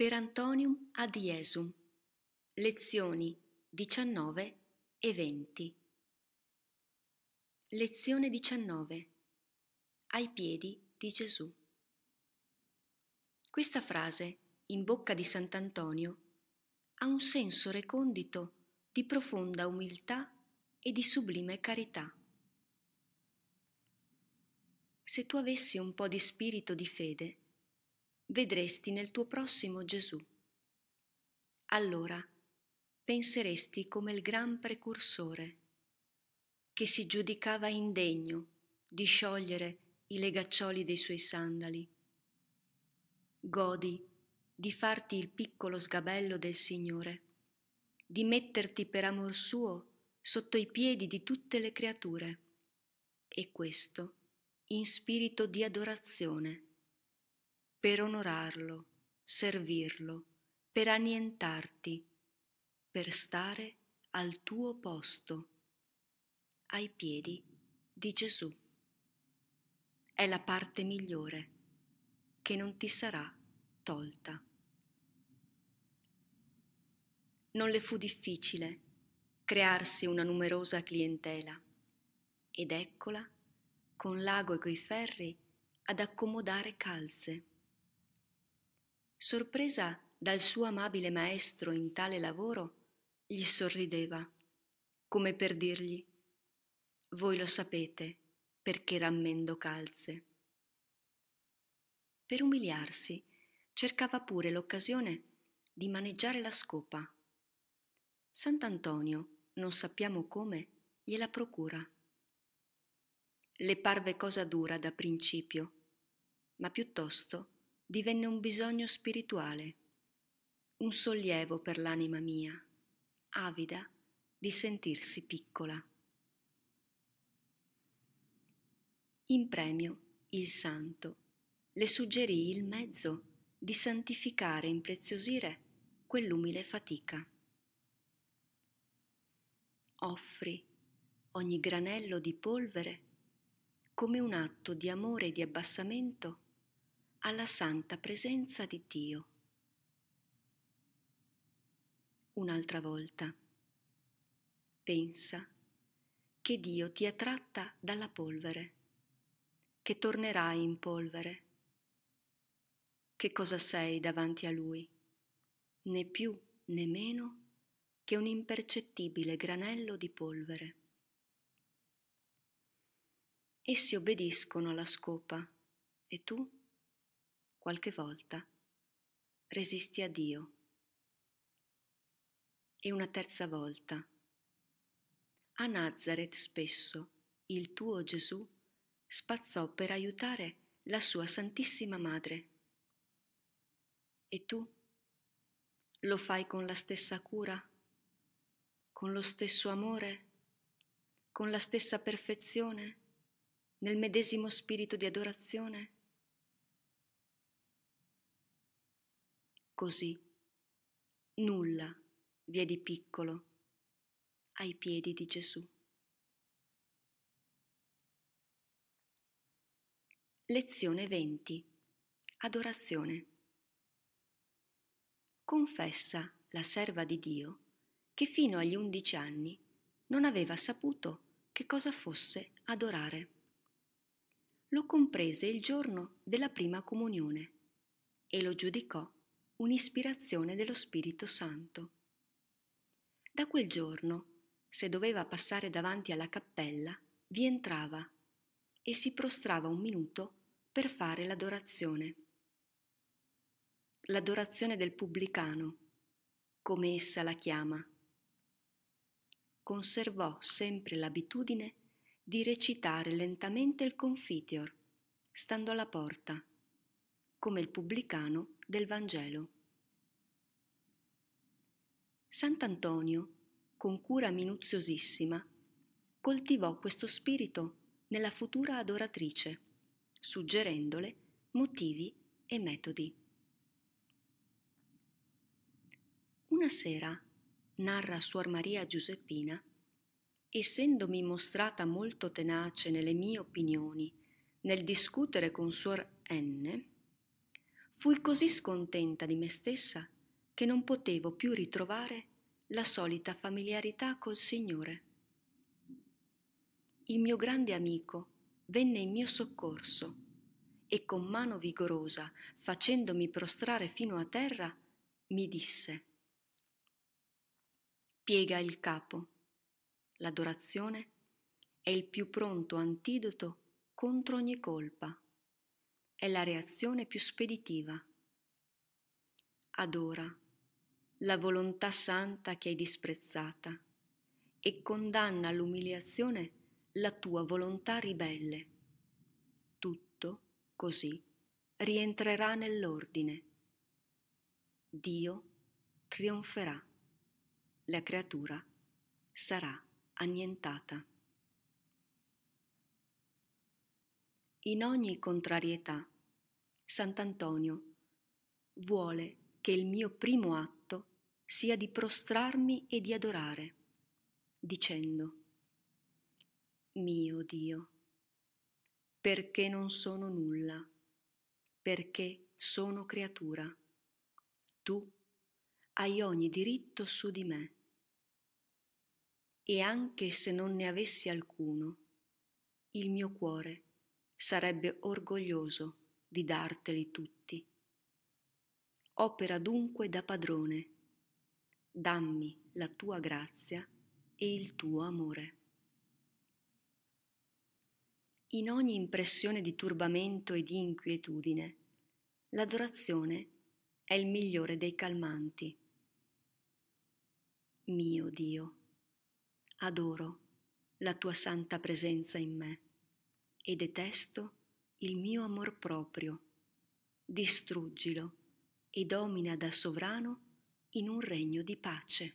per Antonium ad Jesum, lezioni 19 e 20. Lezione 19. Ai piedi di Gesù. Questa frase, in bocca di Sant'Antonio, ha un senso recondito di profonda umiltà e di sublime carità. Se tu avessi un po' di spirito di fede, vedresti nel tuo prossimo Gesù. Allora penseresti come il gran precursore che si giudicava indegno di sciogliere i legaccioli dei suoi sandali. Godi di farti il piccolo sgabello del Signore, di metterti per amor suo sotto i piedi di tutte le creature, e questo in spirito di adorazione per onorarlo, servirlo, per annientarti, per stare al tuo posto, ai piedi di Gesù. È la parte migliore che non ti sarà tolta. Non le fu difficile crearsi una numerosa clientela ed eccola, con l'ago e coi ferri, ad accomodare calze Sorpresa dal suo amabile maestro in tale lavoro, gli sorrideva, come per dirgli Voi lo sapete perché rammendo calze. Per umiliarsi, cercava pure l'occasione di maneggiare la scopa. Sant'Antonio, non sappiamo come, gliela procura. Le parve cosa dura da principio, ma piuttosto divenne un bisogno spirituale, un sollievo per l'anima mia, avida di sentirsi piccola. In premio il santo le suggerì il mezzo di santificare e impreziosire quell'umile fatica. Offri ogni granello di polvere come un atto di amore e di abbassamento alla santa presenza di Dio. Un'altra volta. Pensa che Dio ti ha tratta dalla polvere, che tornerai in polvere. Che cosa sei davanti a Lui? Né più né meno che un impercettibile granello di polvere. Essi obbediscono alla scopa e tu? qualche volta, resisti a Dio. E una terza volta. A Nazareth spesso il tuo Gesù spazzò per aiutare la sua Santissima Madre. E tu lo fai con la stessa cura, con lo stesso amore, con la stessa perfezione, nel medesimo spirito di adorazione? così. Nulla vi è di piccolo ai piedi di Gesù. Lezione 20. Adorazione. Confessa la serva di Dio che fino agli undici anni non aveva saputo che cosa fosse adorare. Lo comprese il giorno della prima comunione e lo giudicò un'ispirazione dello Spirito Santo. Da quel giorno, se doveva passare davanti alla cappella, vi entrava e si prostrava un minuto per fare l'adorazione. L'adorazione del pubblicano, come essa la chiama. Conservò sempre l'abitudine di recitare lentamente il confiteor, stando alla porta, come il pubblicano del Vangelo. Sant'Antonio, con cura minuziosissima, coltivò questo spirito nella futura adoratrice, suggerendole motivi e metodi. Una sera, narra Suor Maria Giuseppina, essendomi mostrata molto tenace nelle mie opinioni, nel discutere con Suor N, Fui così scontenta di me stessa che non potevo più ritrovare la solita familiarità col Signore. Il mio grande amico venne in mio soccorso e con mano vigorosa, facendomi prostrare fino a terra, mi disse Piega il capo. L'adorazione è il più pronto antidoto contro ogni colpa è la reazione più speditiva. Adora la volontà santa che hai disprezzata e condanna all'umiliazione la tua volontà ribelle. Tutto, così, rientrerà nell'ordine. Dio trionferà, la creatura sarà annientata. In ogni contrarietà Sant'Antonio vuole che il mio primo atto sia di prostrarmi e di adorare, dicendo, mio Dio, perché non sono nulla, perché sono creatura. Tu hai ogni diritto su di me. E anche se non ne avessi alcuno, il mio cuore sarebbe orgoglioso di darteli tutti. Opera dunque da padrone, dammi la tua grazia e il tuo amore. In ogni impressione di turbamento e di inquietudine, l'adorazione è il migliore dei calmanti. Mio Dio, adoro la tua santa presenza in me e detesto il il mio amor proprio, distruggilo e domina da sovrano in un regno di pace.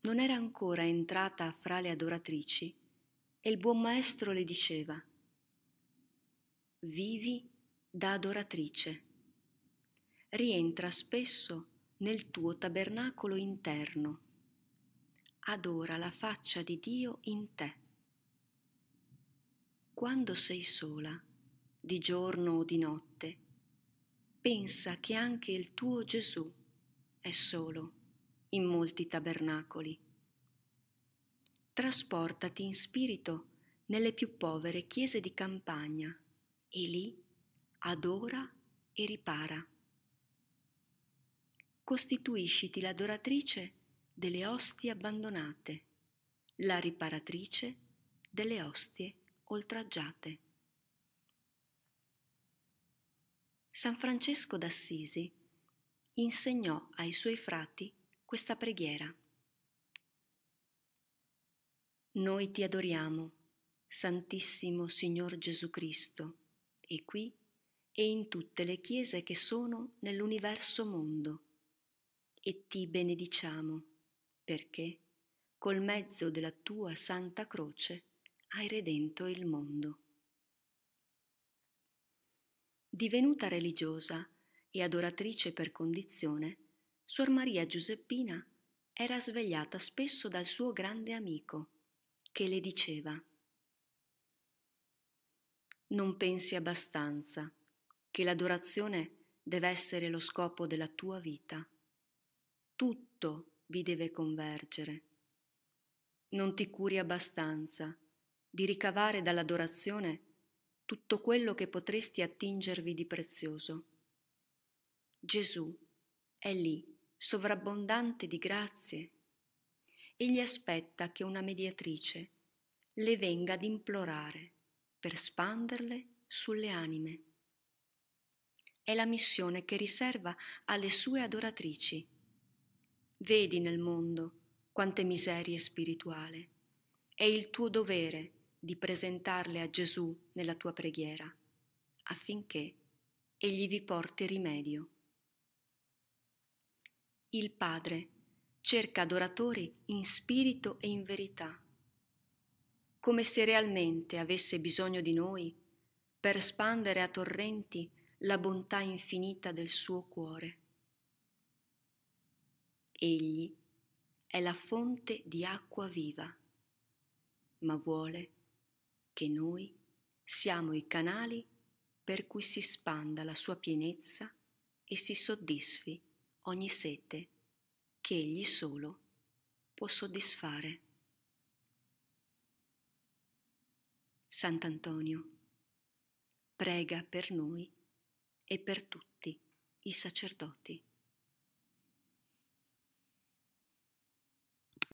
Non era ancora entrata fra le adoratrici e il buon maestro le diceva, vivi da adoratrice, rientra spesso nel tuo tabernacolo interno, adora la faccia di Dio in te quando sei sola, di giorno o di notte, pensa che anche il tuo Gesù è solo in molti tabernacoli. Trasportati in spirito nelle più povere chiese di campagna e lì adora e ripara. Costituisciti l'adoratrice delle ostie abbandonate, la riparatrice delle ostie oltraggiate. San Francesco d'Assisi insegnò ai suoi frati questa preghiera. Noi ti adoriamo, Santissimo Signor Gesù Cristo, e qui e in tutte le chiese che sono nell'universo mondo, e ti benediciamo, perché col mezzo della tua santa croce hai redento il mondo. Divenuta religiosa e adoratrice per condizione, Suor Maria Giuseppina era svegliata spesso dal suo grande amico, che le diceva Non pensi abbastanza che l'adorazione deve essere lo scopo della tua vita. Tutto vi deve convergere. Non ti curi abbastanza di ricavare dall'adorazione tutto quello che potresti attingervi di prezioso. Gesù è lì, sovrabbondante di grazie. Egli aspetta che una mediatrice le venga ad implorare per spanderle sulle anime. È la missione che riserva alle sue adoratrici. Vedi nel mondo quante miserie spirituale. È il tuo dovere di presentarle a Gesù nella tua preghiera, affinché egli vi porti rimedio. Il Padre cerca adoratori in spirito e in verità, come se realmente avesse bisogno di noi per spandere a torrenti la bontà infinita del suo cuore. Egli è la fonte di acqua viva, ma vuole che noi siamo i canali per cui si spanda la sua pienezza e si soddisfi ogni sete che egli solo può soddisfare. Sant'Antonio, prega per noi e per tutti i sacerdoti.